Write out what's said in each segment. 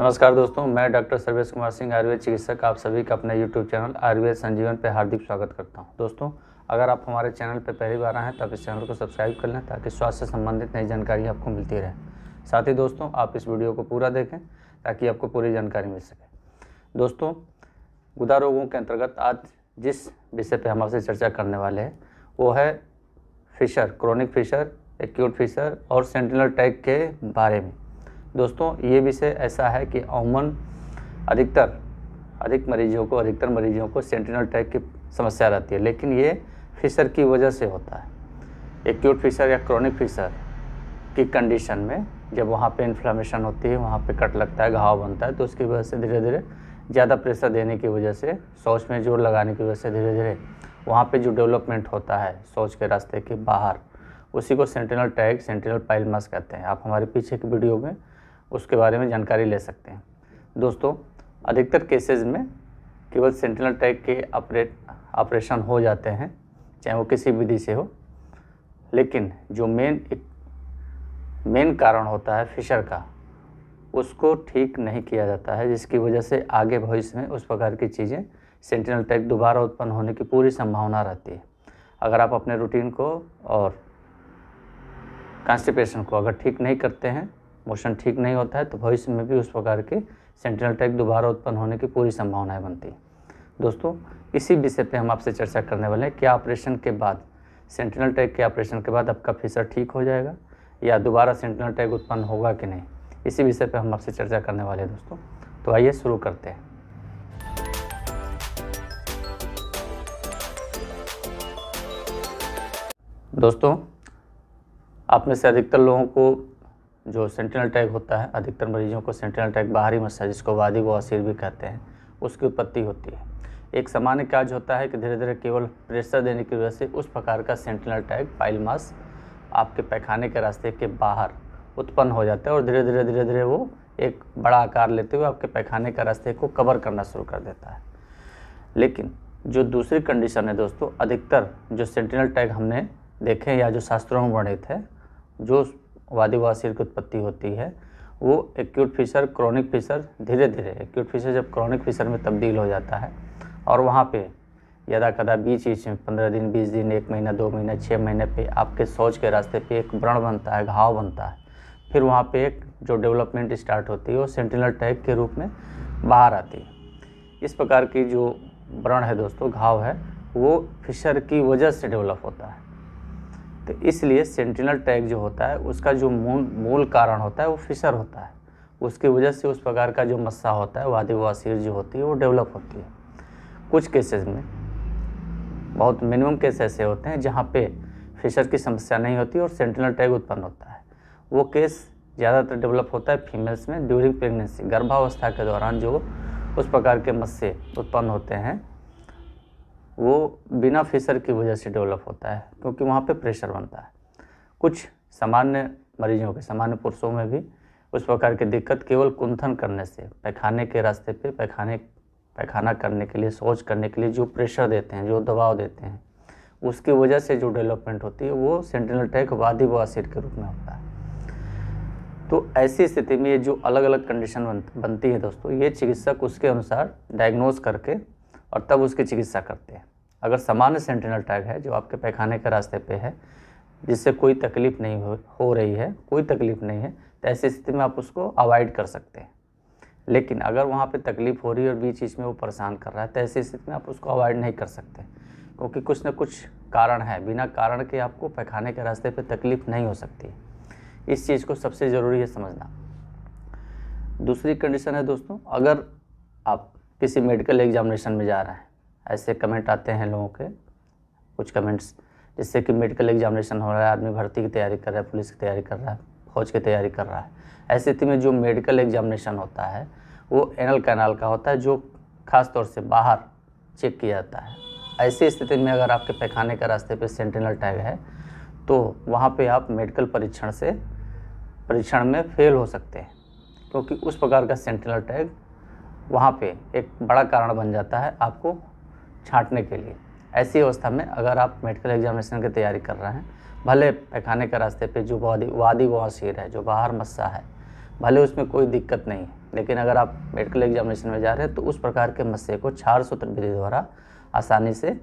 नमस्कार दोस्तों मैं डॉक्टर सर्वेश कुमार सिंह आयुर्वेद चिकित्सक आप सभी का अपने यूट्यूब चैनल आयुर्वेद संजीवन पर हार्दिक स्वागत करता हूं दोस्तों अगर आप हमारे चैनल पर पहली बार आए हैं तो आप इस चैनल को सब्सक्राइब कर लें ताकि स्वास्थ्य संबंधित नई जानकारी आपको मिलती रहे साथ ही दोस्तों आप इस वीडियो को पूरा देखें ताकि आपको पूरी जानकारी मिल सके दोस्तों गुदा रोगों के अंतर्गत आज जिस विषय पर हम आपसे चर्चा करने वाले हैं वो है fissure chronic fissure acute fissure और सेंटिनल टैग के बारे में दोस्तों ये विषय ऐसा है कि अमूमन अधिकतर अधिक मरीजों को अधिकतर मरीजों को सेंटिनल टैग की समस्या रहती है लेकिन ये फिशर की वजह से होता है एक्यूट फिशर या क्रॉनिक फिशर की कंडीशन में जब वहाँ पे इन्फ्लामेशन होती है वहाँ पे कट लगता है घाव बनता है तो उसकी वजह से धीरे धीरे ज़्यादा प्रेशर देने की वजह से शौच में जोर लगाने की वजह से धीरे धीरे वहाँ पे जो डेवलपमेंट होता है शौच के रास्ते के बाहर उसी को सेंटिनल टैग सेंटिनल पाइलमास कहते हैं आप हमारे पीछे की वीडियो में उसके बारे में जानकारी ले सकते हैं दोस्तों अधिकतर केसेस में केवल सेंटिनल टैग के ऑपरेट ऑपरेशन हो जाते हैं चाहे वो किसी विधि से हो लेकिन जो मेन एक मेन कारण होता है फिशर का उसको ठीक नहीं किया जाता है जिसकी वजह से आगे भविष्य में उस प्रकार की चीज़ें सेंटिनल टैग दोबारा उत्पन्न होने की पूरी संभावना रहती है अगर आप अपने रूटीन को और कॉन्स्टिपेशन को अगर ठीक नहीं करते हैं मोशन ठीक नहीं होता है तो भविष्य में भी उस प्रकार के सेंट्रल टैग दोबारा उत्पन्न होने की पूरी संभावनाएं बनती हैं दोस्तों इसी विषय पे हम आपसे चर्चा करने वाले हैं क्या ऑपरेशन के बाद सेंट्रल टैग के ऑपरेशन के बाद आपका फिसर ठीक हो जाएगा या दोबारा सेंट्रल टैग उत्पन्न होगा कि नहीं इसी विषय पर हम आपसे चर्चा करने वाले हैं दोस्तों तो आइए शुरू करते हैं दोस्तों आप में से अधिकतर लोगों को जो सेंट्रल अटैक होता है अधिकतर मरीजों को सेंट्रल अटैक बाहरी मस्सा जिसको वादी बवासीर भी कहते हैं उसकी उत्पत्ति होती है एक सामान्य काज होता है कि धीरे धीरे केवल प्रेशर देने की वजह से उस प्रकार का सेंट्रल अटैक पाइल मास आपके पैखाने के रास्ते के बाहर उत्पन्न हो जाता है और धीरे धीरे धीरे धीरे वो एक बड़ा आकार लेते हुए आपके पैखाने का रास्ते को कवर करना शुरू कर देता है लेकिन जो दूसरी कंडीशन है दोस्तों अधिकतर जो सेंटिनल टैग हमने देखे या जो शास्त्रों में वर्णित है जो वादिवा की उत्पत्ति होती है वो एक्यूट फिशर क्रॉनिक फिशर धीरे धीरे एक्यूट फिशर जब क्रॉनिक फिशर में तब्दील हो जाता है और वहाँ पे यदा कदा बीच बीच में पंद्रह दिन बीस दिन एक महीना दो महीना छः महीने पे आपके सोच के रास्ते पे एक व्रण बनता है घाव बनता है फिर वहाँ पे एक जो डेवलपमेंट स्टार्ट होती है वो सेंटिनल टैग के रूप में बाहर आती है इस प्रकार की जो व्रण है दोस्तों घाव है वो फिशर की वजह से डेवलप होता है तो इसलिए सेंटिनल टैग जो होता है उसका जो मूल मूल कारण होता है वो फिशर होता है उसकी वजह से उस प्रकार का जो मस्सा होता है वादी वासीर जो होती है वो डेवलप होती है कुछ केसेस में बहुत मिनिमम केस ऐसे होते हैं जहाँ पे फिशर की समस्या नहीं होती और सेंटिनल टैग उत्पन्न होता है वो केस ज़्यादातर डेवलप होता है फीमेल्स में ड्यूरिंग प्रेगनेंसी गर्भावस्था के दौरान जो उस प्रकार के मस्से उत्पन्न होते हैं वो बिना फिसर की वजह से डेवलप होता है क्योंकि वहाँ पे प्रेशर बनता है कुछ सामान्य मरीजों के सामान्य पुरुषों में भी उस प्रकार की दिक्कत केवल कुंथन करने से पैखाने के रास्ते पे पैखाने पैखाना करने के लिए सोच करने के लिए जो प्रेशर देते हैं जो दबाव देते हैं उसकी वजह से जो डेवलपमेंट होती है वो सेंट्रल टैक वादी वासिर के रूप में होता है तो ऐसी स्थिति में ये जो अलग अलग कंडीशन बन, बनती है दोस्तों ये चिकित्सक उसके अनुसार डायग्नोज करके और तब उसकी चिकित्सा करते हैं अगर सामान्य सेंटिनल टैग है जो आपके पैखाने के रास्ते पे है जिससे कोई तकलीफ़ नहीं हो हो रही है कोई तकलीफ़ नहीं है तो ऐसी स्थिति में आप उसको अवॉइड कर सकते हैं लेकिन अगर वहाँ पे तकलीफ़ हो रही है और बीच बीच में वो परेशान कर रहा है तो ऐसी स्थिति में आप उसको अवॉइड नहीं कर सकते क्योंकि कुछ ना कुछ कारण है बिना कारण के आपको पैखाने के रास्ते पर तकलीफ़ नहीं हो सकती इस चीज़ को सबसे ज़रूरी है समझना दूसरी कंडीशन है दोस्तों अगर आप किसी मेडिकल एग्जामिनेशन में जा रहे हैं ऐसे कमेंट आते हैं लोगों के कुछ कमेंट्स जिससे कि मेडिकल एग्जामिनेशन हो रहा है आदमी भर्ती की तैयारी कर रहा है पुलिस की तैयारी कर रहा है फौज की तैयारी कर रहा है ऐसी स्थिति में जो मेडिकल एग्जामिनेशन होता है वो एनल कैनाल का होता है जो ख़ास तौर से बाहर चेक किया जाता है ऐसी स्थिति में अगर आपके पैखाने के रास्ते पर सेंटिनल टैग है तो वहाँ पे आप मेडिकल परीक्षण से परीक्षण में फेल हो सकते हैं क्योंकि उस प्रकार का सेंटिनल टैग वहाँ पे एक बड़ा कारण बन जाता है आपको छाँटने के लिए ऐसी अवस्था में अगर आप मेडिकल एग्जामिनेशन की तैयारी कर रहे हैं भले पैखाने के रास्ते पे जो वादी वादी वासीर है जो बाहर मस्सा है भले उसमें कोई दिक्कत नहीं है लेकिन अगर आप मेडिकल एग्जामिनेशन में जा रहे हैं तो उस प्रकार के मस्से को क्षार सूत्र विधि द्वारा आसानी से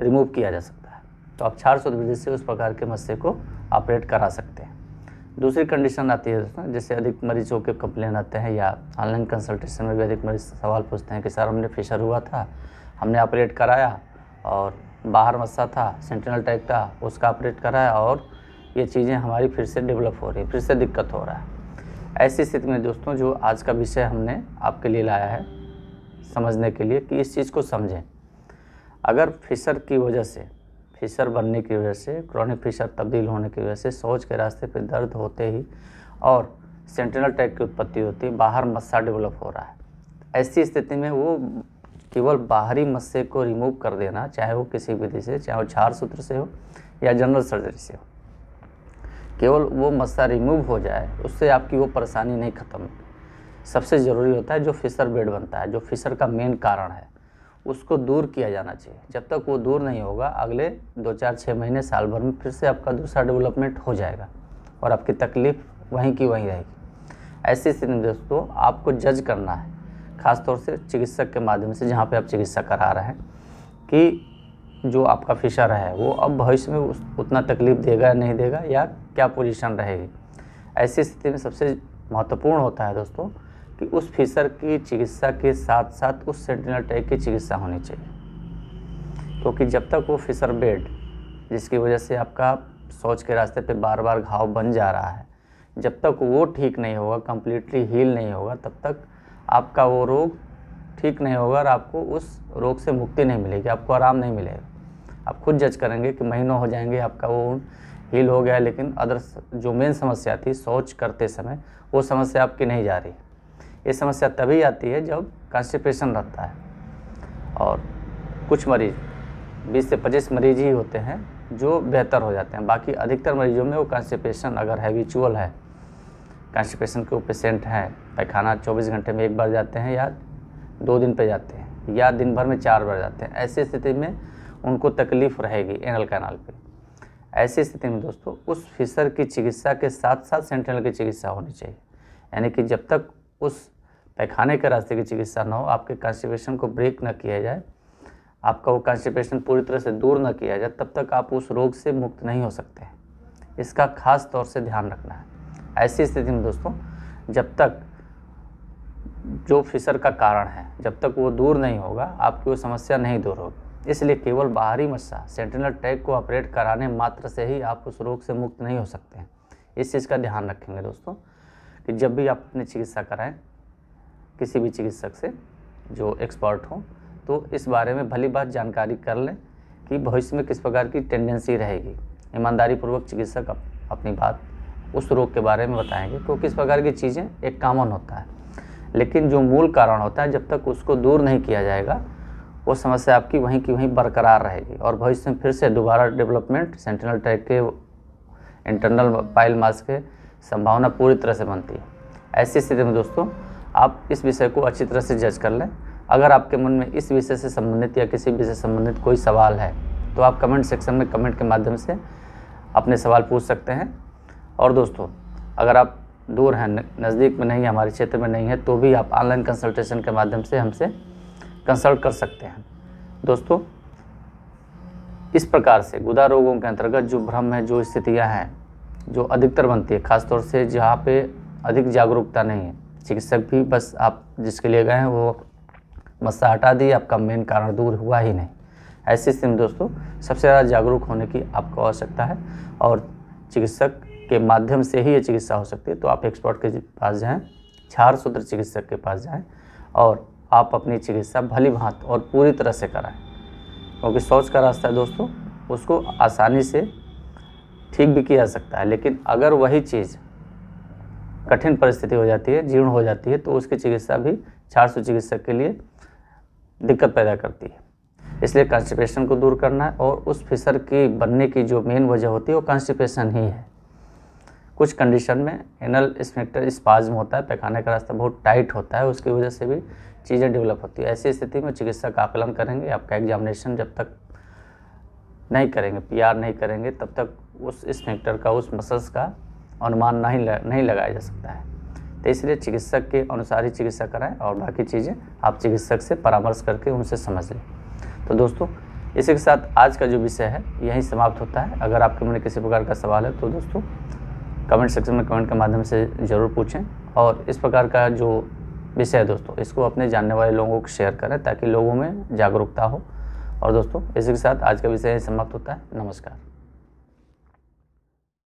रिमूव किया जा सकता है तो आप क्षार सूत्र विधि से उस प्रकार के मस्से को ऑपरेट करा सकते हैं दूसरी कंडीशन आती है दोस्तों जैसे अधिक मरीजों के कंप्लेन आते हैं या ऑनलाइन कंसल्टेशन में भी अधिक मरीज सवाल पूछते हैं कि सर हमने फिशर हुआ था हमने ऑपरेट कराया और बाहर मस्सा था सेंटिनल टैग था उसका ऑपरेट कराया और ये चीज़ें हमारी फिर से डेवलप हो रही है फिर से दिक्कत हो रहा है ऐसी स्थिति में दोस्तों जो आज का विषय हमने आपके लिए लाया है समझने के लिए कि इस चीज़ को समझें अगर फिशर की वजह से फिशर बनने की वजह से क्रॉनिक फिशर तब्दील होने की वजह से सोच के रास्ते पर दर्द होते ही और सेंटिनल टैग की उत्पत्ति होती है बाहर मस्सा डेवलप हो रहा है ऐसी स्थिति में वो केवल बाहरी मस्से को रिमूव कर देना चाहे वो किसी विधि से चाहे वो झार सूत्र से हो या जनरल सर्जरी से हो केवल वो मस्सा रिमूव हो जाए उससे आपकी वो परेशानी नहीं ख़त्म होती सबसे ज़रूरी होता है जो फिसर बेड बनता है जो फिसर का मेन कारण है उसको दूर किया जाना चाहिए जब तक वो दूर नहीं होगा अगले दो चार छः महीने साल भर में फिर से आपका दूसरा डेवलपमेंट हो जाएगा और आपकी तकलीफ़ वहीं की वहीं रहेगी ऐसी स्थिति में दोस्तों आपको जज करना है ख़ासतौर से चिकित्सक के माध्यम से जहाँ पे आप चिकित्सा करा रहे हैं कि जो आपका फिशर है वो अब भविष्य में उतना तकलीफ़ देगा या नहीं देगा या क्या पोजीशन रहेगी ऐसी स्थिति में सबसे महत्वपूर्ण होता है दोस्तों कि उस फिशर की चिकित्सा के साथ साथ उस सेंटिनल टैग की चिकित्सा होनी चाहिए क्योंकि तो जब तक वो फिशर बेड जिसकी वजह से आपका सोच के रास्ते पे बार बार घाव बन जा रहा है जब तक वो ठीक नहीं होगा कम्प्लीटली हील नहीं होगा तब तक आपका वो रोग ठीक नहीं होगा और आपको उस रोग से मुक्ति नहीं मिलेगी आपको आराम नहीं मिलेगा आप खुद जज करेंगे कि महीनों हो जाएंगे आपका वो हील हो गया लेकिन अदर जो मेन समस्या थी सोच करते समय वो समस्या आपकी नहीं जा रही ये समस्या तभी आती है जब कॉन्स्टिपेशन रहता है और कुछ मरीज़ 20 से 25 मरीज ही होते हैं जो बेहतर हो जाते हैं बाकी अधिकतर मरीजों में वो कॉन्स्टिपेशन अगर हैविचुअल है कॉन्स्टिपेशन के पेशेंट हैं पैखाना चौबीस घंटे में एक बार जाते हैं या दो दिन पे जाते हैं या दिन भर में चार बार जाते हैं ऐसी स्थिति में उनको तकलीफ रहेगी एनल कैनाल पे ऐसी स्थिति में दोस्तों उस फिसर की चिकित्सा के साथ साथ सेंट्रल की चिकित्सा होनी चाहिए यानी कि जब तक उस पैखाने के रास्ते की चिकित्सा ना हो आपके कॉन्स्टिपेशन को ब्रेक ना किया जाए आपका वो कॉन्स्टिपेशन पूरी तरह से दूर ना किया जाए तब तक आप उस रोग से मुक्त नहीं हो सकते इसका खास तौर से ध्यान रखना है ऐसी स्थिति में दोस्तों जब तक जो फिसर का कारण है जब तक वो दूर नहीं होगा आपकी वो समस्या नहीं दूर होगी इसलिए केवल बाहरी मस्सा सेंटिनल टैग को ऑपरेट कराने मात्र से ही आप उस रोग से मुक्त नहीं हो सकते हैं इस चीज़ का ध्यान रखेंगे दोस्तों कि जब भी आप अपनी चिकित्सा कराएं किसी भी चिकित्सक से जो एक्सपर्ट हों तो इस बारे में भली बात जानकारी कर लें कि भविष्य में किस प्रकार की टेंडेंसी रहेगी ईमानदारी पूर्वक चिकित्सक अपनी बात उस रोग के बारे में बताएंगे तो इस प्रकार की चीज़ें एक कॉमन होता है लेकिन जो मूल कारण होता है जब तक उसको दूर नहीं किया जाएगा वो समस्या आपकी वहीं की वहीं बरकरार रहेगी और भविष्य में फिर से दोबारा डेवलपमेंट सेंट्रल ट्रैक के इंटरनल पाइल मास के संभावना पूरी तरह से बनती है ऐसी स्थिति में दोस्तों आप इस विषय को अच्छी तरह से जज कर लें अगर आपके मन में इस विषय से संबंधित या किसी विषय से संबंधित कोई सवाल है तो आप कमेंट सेक्शन में कमेंट के माध्यम से अपने सवाल पूछ सकते हैं और दोस्तों अगर आप दूर हैं नज़दीक में नहीं है हमारे क्षेत्र में नहीं है तो भी आप ऑनलाइन कंसल्टेशन के माध्यम से हमसे कंसल्ट कर सकते हैं दोस्तों इस प्रकार से गुदा रोगों के अंतर्गत जो भ्रम है जो स्थितियाँ हैं जो अधिकतर बनती है खासतौर से जहाँ पे अधिक जागरूकता नहीं है चिकित्सक भी बस आप जिसके लिए गए हैं वो मस्सा हटा दिए आपका मेन कारण दूर हुआ ही नहीं ऐसी स्थिति में दोस्तों सबसे ज़्यादा जागरूक होने की आपको आवश्यकता है और चिकित्सक के माध्यम से ही ये चिकित्सा हो सकती है तो आप एक्सपर्ट के पास जाएं क्षार सूत्र चिकित्सक के पास जाएं और आप अपनी चिकित्सा भली भांत और पूरी तरह से कराएं क्योंकि शौच का रास्ता है दोस्तों उसको आसानी से ठीक भी किया जा सकता है लेकिन अगर वही चीज़ कठिन परिस्थिति हो जाती है जीर्ण हो जाती है तो उसकी चिकित्सा भी क्षार चिकित्सक के लिए दिक्कत पैदा करती है इसलिए कॉन्स्टिपेशन को दूर करना है और उस फिसर की बनने की जो मेन वजह होती है वो कॉन्स्टिपेशन ही है कुछ कंडीशन में एनल स्मेक्टर स्पाज्म होता है पैखाने का रास्ता बहुत टाइट होता है उसकी वजह से भी चीज़ें डेवलप होती है ऐसी स्थिति में चिकित्सक आकलन करेंगे आपका एग्जामिनेशन जब तक नहीं करेंगे पीआर नहीं करेंगे तब तक उस स्मेक्टर का उस मसल्स का अनुमान नहीं ल, नहीं लगाया जा सकता है तो इसलिए चिकित्सक के अनुसार ही चिकित्सा कराएँ और बाकी चीज़ें आप चिकित्सक से परामर्श करके उनसे समझ लें तो दोस्तों इसी के साथ आज का जो विषय है यही समाप्त होता है अगर आपके मन किसी प्रकार का सवाल है तो दोस्तों कमेंट सेक्शन में कमेंट के माध्यम से ज़रूर पूछें और इस प्रकार का जो विषय है दोस्तों इसको अपने जानने वाले लोगों को शेयर करें ताकि लोगों में जागरूकता हो और दोस्तों इसी के साथ आज का विषय समाप्त होता है नमस्कार